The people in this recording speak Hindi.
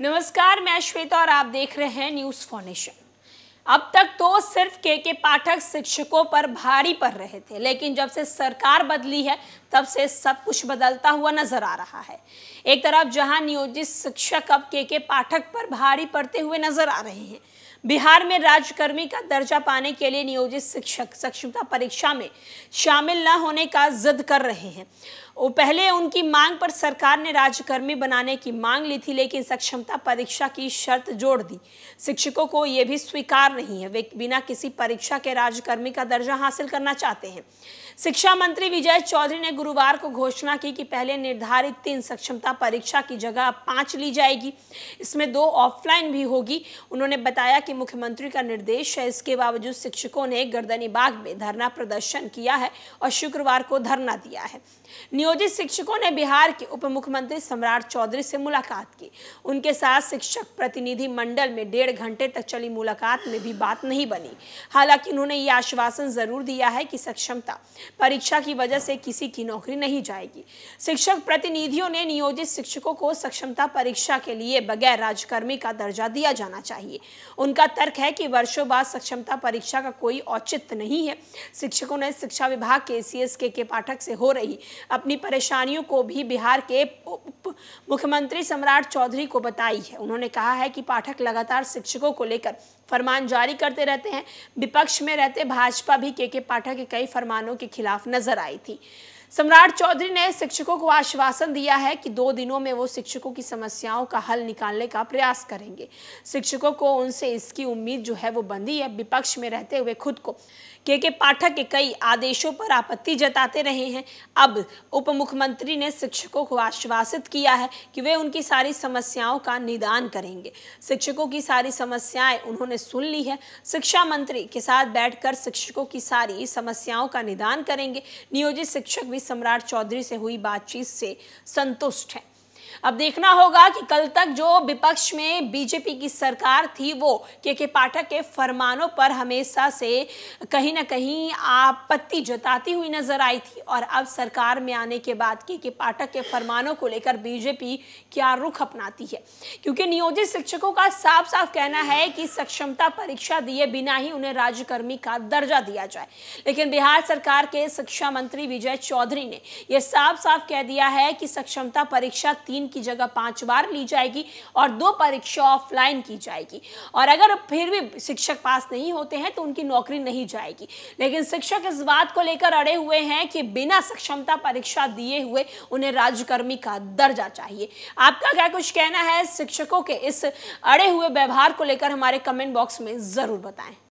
नमस्कार मैं श्वेता और आप देख रहे हैं न्यूज फाउंडेशन अब तक तो सिर्फ के के पाठक शिक्षकों पर भारी पड़ रहे थे लेकिन जब से सरकार बदली है तब से सब कुछ बदलता हुआ नजर आ रहा है एक तरफ जहां नियोजित शिक्षक अब के के पाठक पर भारी पड़ते हुए नजर आ रहे हैं बिहार में राजकर्मी का दर्जा पाने के लिए नियोजित शिक्षक सक्षमता परीक्षा में शामिल न होने का जिद कर रहे हैं वो पहले उनकी मांग पर सरकार ने राज्यकर्मी बनाने की मांग ली थी लेकिन सक्षमता परीक्षा की शर्त जोड़ दी शिक्षकों को ये भी स्वीकार नहीं है वे बिना किसी परीक्षा के राज्यकर्मी का दर्जा हासिल करना चाहते हैं शिक्षा मंत्री विजय चौधरी ने गुरुवार को घोषणा की कि पहले निर्धारित तीन सक्षमता परीक्षा की जगह पाँच ली जाएगी इसमें दो ऑफलाइन भी होगी उन्होंने बताया कि मुख्यमंत्री का निर्देश है इसके बावजूद शिक्षकों ने गर्दनी बाग में धरना प्रदर्शन किया है और शुक्रवार को धरना दिया है नियोजित शिक्षकों ने बिहार के उप मुख्यमंत्री सम्राट चौधरी से मुलाकात की उनके साथ शिक्षक प्रतिनिधि मंडल में डेढ़ घंटे तक चली मुलाकात में भी बात नहीं बनी हालांकि उन्होंने ये आश्वासन जरूर दिया है कि सक्षमता परीक्षा की वजह से किसी की नौकरी नहीं जाएगी शिक्षक प्रतिनिधियों ने नियोजित शिक्षकों को सक्षमता परीक्षा के लिए बगैर राजकर्मी का दर्जा दिया जाना चाहिए उनका तर्क है कि वर्षों बाद सक्षमता परीक्षा का कोई औचित्य नहीं है शिक्षकों ने शिक्षा विभाग के सी के, के पाठक से हो रही अपनी अपनी परेशानियों को भी बिहार के मुख्यमंत्री सम्राट चौधरी को बताई है उन्होंने कहा है कि पाठक लगातार शिक्षकों को लेकर फरमान जारी करते रहते हैं विपक्ष में रहते भाजपा भी के के पाठक के कई फरमानों के खिलाफ नजर आई थी सम्राट चौधरी ने शिक्षकों को आश्वासन दिया है कि दो दिनों में वो शिक्षकों की समस्याओं का हल निकालने का प्रयास करेंगे शिक्षकों को उनसे इसकी उम्मीद जो है वो बंधी है विपक्ष में रहते हुए खुद को के के पाठक के कई आदेशों पर आपत्ति जताते रहे हैं अब उप मुख्यमंत्री ने शिक्षकों को आश्वासित किया है कि वे उनकी सारी समस्याओं का निदान करेंगे शिक्षकों की सारी समस्याएं उन्होंने हमने सुन ली है शिक्षा मंत्री के साथ बैठकर शिक्षकों की सारी समस्याओं का निदान करेंगे नियोजित शिक्षक भी सम्राट चौधरी से हुई बातचीत से संतुष्ट हैं अब देखना होगा कि कल तक जो विपक्ष में बीजेपी की सरकार थी वो के के पाठक के फरमानों पर हमेशा से कहीं ना कहीं आपत्ति जताती हुई नजर आई थी और अब सरकार में आने के बाद के के पाठक के फरमानों को लेकर बीजेपी क्या रुख अपनाती है क्योंकि नियोजित शिक्षकों का साफ साफ कहना है कि सक्षमता परीक्षा दिए बिना ही उन्हें राज्यकर्मी का दर्जा दिया जाए लेकिन बिहार सरकार के शिक्षा मंत्री विजय चौधरी ने यह साफ साफ कह दिया है कि सक्षमता परीक्षा तीन तीन की जगह पांच बार ली जाएगी और दो परीक्षा ऑफलाइन की जाएगी और अगर फिर भी शिक्षक पास नहीं होते हैं तो उनकी नौकरी नहीं जाएगी लेकिन शिक्षक इस बात को लेकर अड़े हुए हैं कि बिना सक्षमता परीक्षा दिए हुए उन्हें राजकर्मी का दर्जा चाहिए आपका क्या कुछ कहना है शिक्षकों के इस अड़े हुए व्यवहार को लेकर हमारे कमेंट बॉक्स में जरूर बताएं